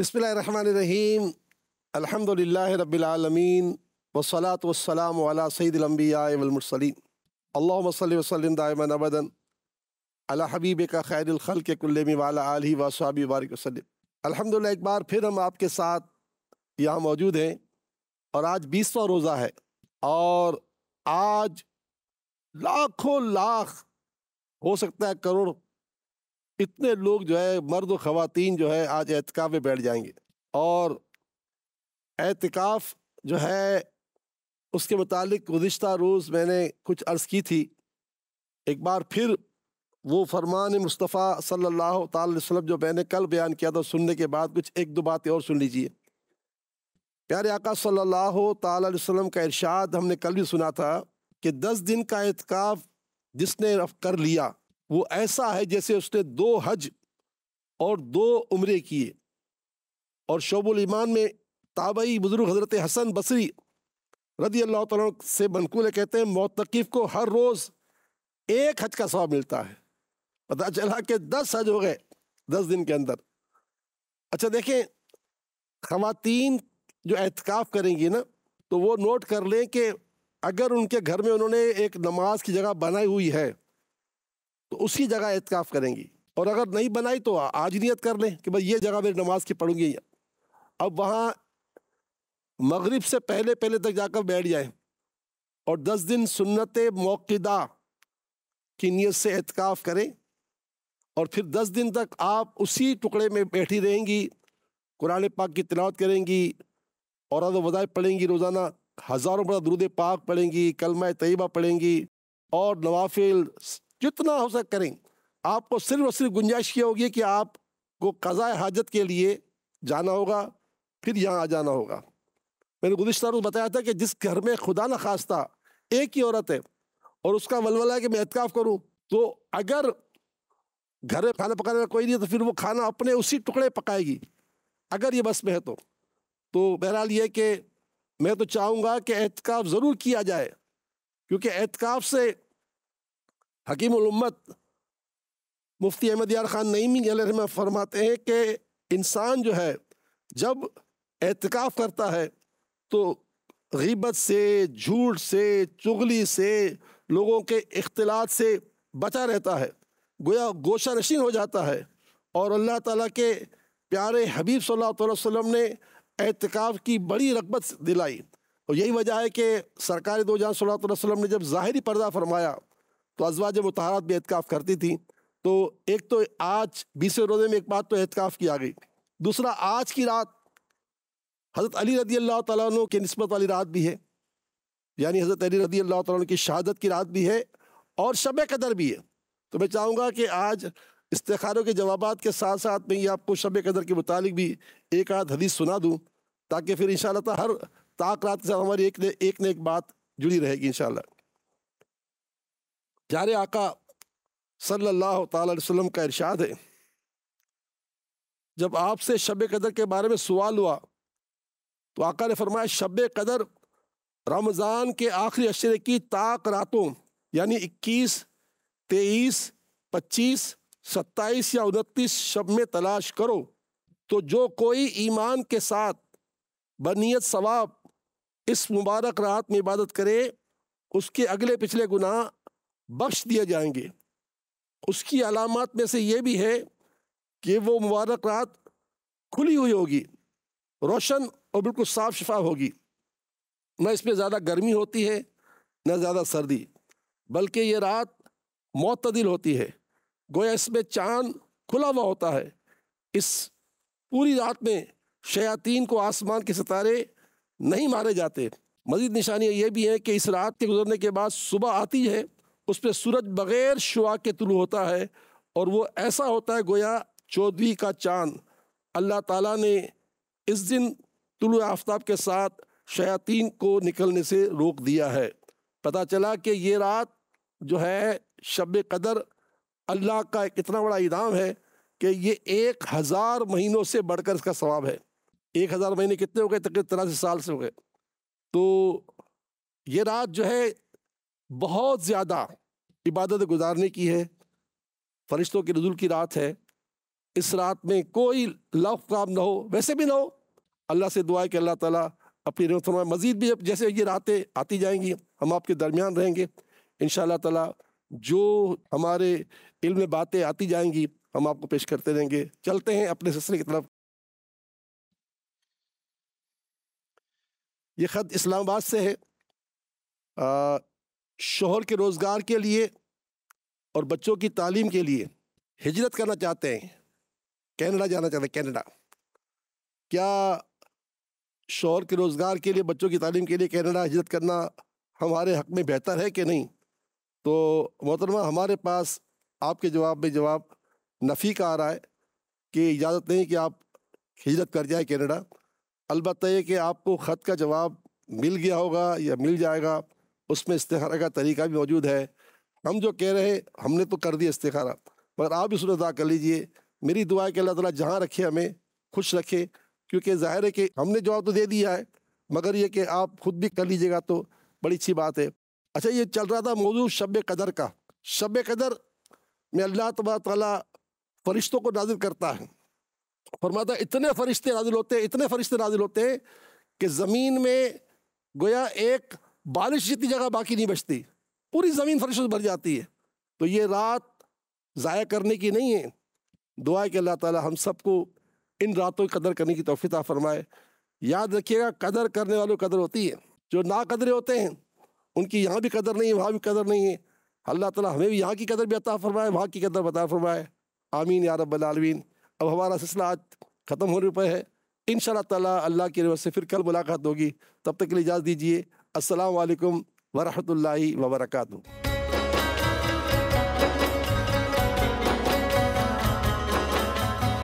बसमीम अलहमदिल्ला रबालमीन वसलात वसलाम वाला सईदलम्बियामसलिन अल्लाम वसलम दायमन अबदन अला हबीब का खैरखल के कुल्लम वाला आलि वसाबी वारिक वसलम अल्हम्दुलिल्लाह एक बार फिर हम आपके साथ यहाँ मौजूद हैं और आज बीसवा रोज़ा है और आज लाखों लाख हो सकता है करोड़ इतने लोग जो है मर्द व ख़वातीन जो है आज एहतिकाफ़ में बैठ जाएंगे और एहतिकाफ़ जो है उसके मतलब गुज्त रोज़ मैंने कुछ अर्ज़ की थी एक बार फिर वो फरमान मुस्तफ़ा सल्लल्लाहु अलैहि वसल्लम जो मैंने कल बयान किया था सुनने के बाद कुछ एक दो बातें और सुन लीजिए प्यारे आका सल्लल्लाहु अलैहि वसल्लम का इरशाद हमने कल भी सुना था कि दस दिन का एहतिकाफ़ जिसने कर लिया वो ऐसा है जैसे उसने दो हज और दो उम्रे किए और शोबुल ईमान में ताबई बुज़ुर्ग हज़रत हसन बसरी रदी अल्लाह तला से मनकूल कहते हैं मोतकीफ़ को हर रोज़ एक हज का स्वाब मिलता है पता चला कि दस हज हो गए दस दिन के अंदर अच्छा देखें खातन जो एहतिकाफ़ करेंगी ना तो वो नोट कर लें कि अगर उनके घर में उन्होंने एक नमाज की जगह बनाई हुई है उसी जगह एहतिकाफ करेंगी और अगर नहीं बनाई तो आज नियत कर लें कि भाई ये जगह मेरी नमाज की पढ़ूंगी अब वहाँ मगरिब से पहले पहले तक जाकर बैठ जाए और दस दिन सुन्नत मौकदा की नीयत से एहतिकाफ करें और फिर दस दिन तक आप उसी टुकड़े में बैठी रहेंगी कुरान पाक की तिलावत करेंगी और वज़ाय पढ़ेंगी रोज़ाना हज़ारों बड़ा दरूद पाक पढ़ेंगी कलमा तयबा पढ़ेंगी और नवाफिल जितना हो सक करें आपको सिर्फ और सिर्फ गुंजाइश ये होगी कि आपको कज़ा हाजत के लिए जाना होगा फिर यहाँ आ जाना होगा मैंने गुजशत रोज़ बताया था कि जिस घर में खुदा न खास्ता एक ही औरत है और उसका वलवला है कि मैं एहतिकाफ़ करूँ तो अगर घर में खाना पकाने का कोई नहीं है तो फिर वो खाना अपने उसी टुकड़े पकाएगी अगर ये बस में है तो तो बहरहाल ये कि मैं तो चाहूँगा कि एहतिकाफ़ ज़रूर किया जाए क्योंकि एहतिकाफ़ से हकीम उम्मत मुफ्ती अहमद यार ख़ान नईमी गलरमा फरमाते हैं कि इंसान जो है जब एहतिकाफ़ करता है तो गीबत से झूठ से चुगली से लोगों के अख्तिलात से बचा रहता है गोया गोशा नशीन हो जाता है और अल्लाह ताला के प्यारे हबीब सल्लल्लाहु अलैहि वसल्लम ने एहतिकाफ़ की बड़ी रगबत दिलाई और यही वजह है कि सरकारी दो जहाँ सल्लल्लाहु अलैहि वसल्लम ने जब ज़ाहरी पर्दा फरमाया तो अजवा जब मुतहरात भी एहतिकाफ़ करती थी तो एक तो आज बीसवें रोज़े में एक बात तो एहतिकाफ़ की आ गई दूसरा आज की रात हज़रत अली रदी अल्लाह तु के नस्बत वाली रात भी है यानी हज़रत अली रदी अल्लाह तु की शहादत की रात भी है और शब कदर भी है तो मैं चाहूँगा कि आज इस्तारों के जवाब के साथ साथ मैं ये आपको शब कदर के मुतालिक भी एक आध हदीस सुना दूँ ताकि फिर इन हर ताक रात के साथ हमारी एक ने एक ने एक बात जुड़ी रहेगी इन प्यारे आका सल्लल्लाहु अलैहि वसल्लम का इरशाद है जब आपसे शब कदर के बारे में सवाल हुआ तो आका ने फरमाया शब कदर रमज़ान के आखिरी अशरे की ताक रातों यानी 21, 23, 25, 27 या उनतीस शब में तलाश करो तो जो कोई ईमान के साथ बनीत सवाब इस मुबारक रात में इबादत करे उसके अगले पिछले गुनाह बख्श दिए जाएंगे उसकी अलामत में से ये भी है कि वो मुबारक रात खुली हुई होगी रोशन और बिल्कुल साफ शफा होगी न इसमें ज़्यादा गर्मी होती है न ज़्यादा सर्दी बल्कि ये रात मतदिल होती है गोया इसमें चाँद खुला हुआ होता है इस पूरी रात में शयातीन को आसमान के सितारे नहीं मारे जाते मजीद निशानियाँ ये भी हैं कि इस रात के गुजरने के बाद सुबह आती है उस पर सूरज बग़ैर शुआ के तुलू होता है और वो ऐसा होता है गोया चौदवी का चांद अल्लाह ताला ने इस दिन तुलु आफ्ताब के साथ शयातीन को निकलने से रोक दिया है पता चला कि ये रात जो है शब कदर अल्लाह का एक इतना बड़ा इनाम है कि ये एक हज़ार महीनों से बढ़कर इसका सवाब है एक हज़ार महीने कितने हो गए तक तिरासी साल से हो गए तो ये रात जो है बहुत ज़्यादा इबादत गुजारने की है फरिश्तों के रजुल की रात है इस रात में कोई लफ काम ना हो वैसे भी ना हो अल्लाह से दुआ है कि अल्लाह ताला अपनी रहमत मज़ीद भी जैसे ये रातें आती जाएंगी हम आपके दरमियान रहेंगे इन ताला जो हमारे इल्म बातें आती जाएंगी हम आपको पेश करते रहेंगे चलते हैं अपने सिलसिले की तरफ ये ख़त इस्लामाबाद से है शोहर के रोज़गार के लिए और बच्चों की तालीम के लिए हिजरत करना चाहते हैं कनाडा जाना चाहते हैं कनाडा क्या शोर के रोज़गार के लिए बच्चों की तालीम के लिए कनाडा हिजरत करना हमारे हक में बेहतर है कि नहीं तो मोहतरमा हमारे पास आपके जवाब में जवाब नफ़ी का आ रहा है कि इजाज़त नहीं कि आप हिजरत कर जाए कनाडा अलबत्त ये कि आपको ख़त का जवाब मिल गया होगा या मिल जाएगा उसमें इस्तारा का तरीका भी मौजूद है हम जो कह रहे हैं हमने तो कर दिया इस्तेखारा मगर आप भी सुन अदा कर लीजिए मेरी दुआ है कि अल्लाह ताला जहाँ रखे हमें खुश रखे क्योंकि ज़ाहिर है कि हमने जवाब तो दे दिया है मगर ये कि आप खुद भी कर लीजिएगा तो बड़ी अच्छी बात है अच्छा ये चल रहा था मौजू शब कदर का शब कदर में अल्लाह तब ताली फरिश्तों को नाजिल करता है फरमाता इतने फरिश्ते नाजिल होते हैं इतने फरिश्ते नाजिल होते हैं कि ज़मीन में गोया एक बारिश जितनी जगह बाकी नहीं बचती पूरी ज़मीन फरिश्तों से भर जाती है तो ये रात ज़ाया करने की नहीं है दुआ के अल्लाह ताला हम सबको इन रातों की कदर करने की तोफ़ीता फरमाए याद रखिएगा कदर करने वालों की कदर होती है जो ना कदरे होते हैं उनकी यहाँ भी कदर नहीं है वहाँ भी कदर नहीं है अल्लाह ताला हमें भी यहाँ की कदर भी अता फरमाए वहाँ की कदर बता फरमाए आमीन या रबालमीन अब हमारा सिलसिला आज ख़त्म होने पर है इन ताला अल्लाह की से फिर कल मुलाकात होगी तब तक के लिए इजाज़त दीजिए असलकम ورحمة الله وبركاته